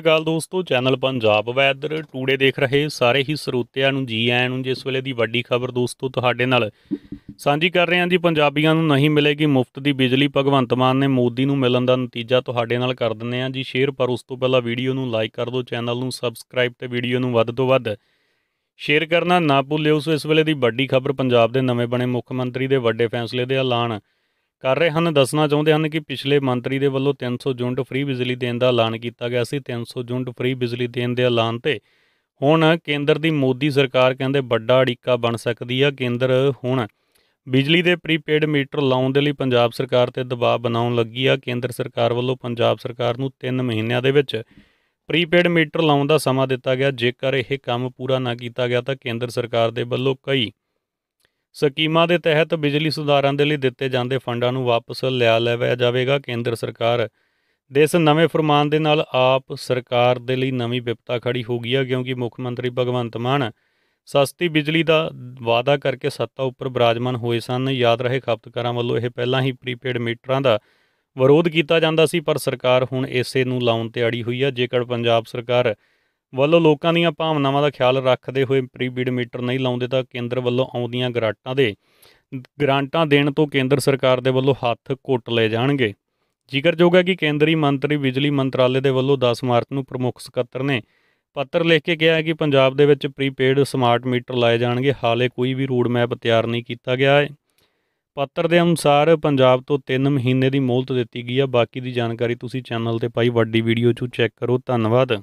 ਗੱਲ ਅਕਾਲ ਦੋਸਤੋ channel Punjab weather today ਦੇਖ ਰਹੇ ਸਾਰੇ ਹੀ ਸਰੋਤਿਆਂ ਨੂੰ ਜੀ ਆਇਆਂ ਨੂੰ ਜਿਸ ਵੇਲੇ ਦੀ ਵੱਡੀ ਖਬਰ ਦੋਸਤੋ ਤੁਹਾਡੇ ਨਾਲ ਸਾਂਝੀ ਕਰ ਰਹੇ ਹਾਂ ਜੀ ਪੰਜਾਬੀਆਂ ਨੂੰ ਨਹੀਂ ਮਿਲੇਗੀ ਮੁਫਤ ਦੀ ਬਿਜਲੀ ਭਗਵੰਤ ਮਾਨ ਨੇ ਮੋਦੀ ਨੂੰ ਮਿਲਣ ਦਾ ਨਤੀਜਾ ਤੁਹਾਡੇ ਨਾਲ ਕਰ ਦਿੰਨੇ ਆ ਜੀ ਸ਼ੇਅਰ ਪਰ ਉਸ ਤੋਂ ਪਹਿਲਾਂ ਵੀਡੀਓ ਨੂੰ ਲਾਈਕ ਕਰ ਦਿਓ ਚੈਨਲ ਨੂੰ ਸਬਸਕ੍ਰਾਈਬ ਤੇ ਵੀਡੀਓ ਨੂੰ ਵੱਧ ਤੋਂ ਵੱਧ ਸ਼ੇਅਰ ਕਰਨਾ ਨਾ ਭੁੱਲਿਓ ਸੋ ਇਸ ਵੇਲੇ ਦੀ ਵੱਡੀ ਖਬਰ ਪੰਜਾਬ ਦੇ ਨਵੇਂ ਬਣੇ ਮੁੱਖ ਮੰਤਰੀ ਦੇ ਵੱਡੇ ਫੈਸਲੇ ਦੇ ਐਲਾਨ ਕਰ ਰਹੇ ਹਨ ਦੱਸਣਾ ਚਾਹੁੰਦੇ ਹਨ ਕਿ ਪਿਛਲੇ ਮੰਤਰੀ ਦੇ ਵੱਲੋਂ 300 ਯੂਨਿਟ ਫ੍ਰੀ ਬਿਜਲੀ ਦੇਣ ਦਾ ਐਲਾਨ ਕੀਤਾ ਗਿਆ ਸੀ 300 ਯੂਨਿਟ ਫ੍ਰੀ ਬਿਜਲੀ ਦੇਣ ਦੇ ਐਲਾਨ ਤੇ ਹੁਣ ਕੇਂਦਰ ਦੀ ਮੋਦੀ ਸਰਕਾਰ ਕਹਿੰਦੇ ਵੱਡਾ ਅੜਿੱਕਾ ਬਣ ਸਕਦੀ ਆ ਕੇਂਦਰ ਹੁਣ ਬਿਜਲੀ ਦੇ ਪ੍ਰੀਪੇਡ ਮੀਟਰ ਲਾਉਣ ਦੇ ਲਈ ਪੰਜਾਬ ਸਰਕਾਰ ਤੇ ਦਬਾਅ ਬਣਾਉਣ ਲੱਗੀ ਆ ਕੇਂਦਰ ਸਰਕਾਰ ਵੱਲੋਂ ਪੰਜਾਬ ਸਰਕਾਰ ਨੂੰ 3 ਮਹੀਨਿਆਂ ਦੇ ਵਿੱਚ ਪ੍ਰੀਪੇਡ ਮੀਟਰ ਲਾਉਣ ਦਾ ਸਮਾਂ ਦਿੱਤਾ ਗਿਆ ਜੇਕਰ ਇਹ ਕੰਮ ਪੂਰਾ ਨਾ ਕੀਤਾ ਗਿਆ ਤਾਂ ਕੇਂਦਰ ਸਰਕਾਰ ਦੇ ਵੱਲੋਂ ਕਈ ਸਕੀਮਾਂ ਦੇ ਤਹਿਤ ਬਿਜਲੀ ਸੁਧਾਰਾਂ ਦੇ ਲਈ ਦਿੱਤੇ ਜਾਂਦੇ ਫੰਡਾਂ ਨੂੰ ਵਾਪਸ ਲਿਆ ਲਿਆ ਜਾਵੇਗਾ ਕੇਂਦਰ ਸਰਕਾਰ ਦੇ ਇਸ ਨਵੇਂ ਫਰਮਾਨ ਦੇ ਨਾਲ ਆਪ ਸਰਕਾਰ ਦੇ ਲਈ ਨਵੀਂ ਵਿਪਤਾ ਖੜੀ ਹੋ ਗਈ ਹੈ ਕਿਉਂਕਿ ਮੁੱਖ ਮੰਤਰੀ ਭਗਵੰਤ ਮਾਨ ਸਸਤੀ ਬਿਜਲੀ ਦਾ ਵਾਅਦਾ ਕਰਕੇ ਸੱਤਾ ਉੱਪਰ ਬਰਾਜਮਾਨ ਹੋਏ ਸਨ ਯਾਦ ਰਹੇ ਖਪਤਕਾਰਾਂ ਵੱਲੋਂ ਇਹ ਪਹਿਲਾਂ ਹੀ ਪ੍ਰੀਪੇਡ ਮੀਟਰਾਂ ਦਾ ਵਿਰੋਧ ਕੀਤਾ ਜਾਂਦਾ ਸੀ ਪਰ ਸਰਕਾਰ ਹੁਣ ਇਸੇ ਨੂੰ ਲਾਉਣ ਤੇ ਅੜੀ ਹੋਈ ਹੈ ਜੇਕਰ ਪੰਜਾਬ ਸਰਕਾਰ ਵੱਲੋਂ ਲੋਕਾਂ ਦੀਆਂ ਭਾਵਨਾਵਾਂ ਦਾ ਖਿਆਲ ਰੱਖਦੇ ਹੋਏ ਪ੍ਰੀ ਬੀਡ ਮੀਟਰ ਨਹੀਂ ਲਾਉਂਦੇ ਤਾਂ ਕੇਂਦਰ ਵੱਲੋਂ ਆਉਂਦੀਆਂ ਗ੍ਰਾਂਟਾਂ ਦੇ ਗ੍ਰਾਂਟਾਂ ਦੇਣ ਤੋਂ ਕੇਂਦਰ ਸਰਕਾਰ ਦੇ ਵੱਲੋਂ ਹੱਥ ਕੁੱਟ ਲਏ ਜਾਣਗੇ ਜ਼ਿਕਰਯੋਗ ਹੈ ਕਿ ਕੇਂਦਰੀ ਮੰਤਰੀ ਬਿਜਲੀ ਮੰਤਰਾਲੇ ਦੇ ਵੱਲੋਂ 10 ਮਾਰਚ ਨੂੰ ਪ੍ਰਮੁੱਖ ਸਕੱਤਰ ਨੇ ਪੱਤਰ ਲਿਖ ਕੇ ਕਿਹਾ ਹੈ ਕਿ ਪੰਜਾਬ ਦੇ ਵਿੱਚ ਪ੍ਰੀਪੇਡ ਸਮਾਰਟ ਮੀਟਰ ਲਾਏ ਜਾਣਗੇ ਹਾਲੇ ਕੋਈ ਵੀ ਰੋਡ ਮੈਪ ਤਿਆਰ ਨਹੀਂ ਕੀਤਾ ਗਿਆ ਹੈ ਪੱਤਰ ਦੇ ਅਨੁਸਾਰ ਪੰਜਾਬ ਤੋਂ 3 ਮਹੀਨੇ ਦੀ ਮੋਹਲਤ ਦਿੱਤੀ ਗਈ ਹੈ ਬਾਕੀ ਦੀ ਜਾਣਕਾਰੀ ਤੁਸੀਂ ਚੈਨਲ ਤੇ ਪਾਈ ਵੱਡੀ ਵੀਡੀਓ 'ਚ ਚੈੱਕ ਕਰੋ ਧੰਨਵਾਦ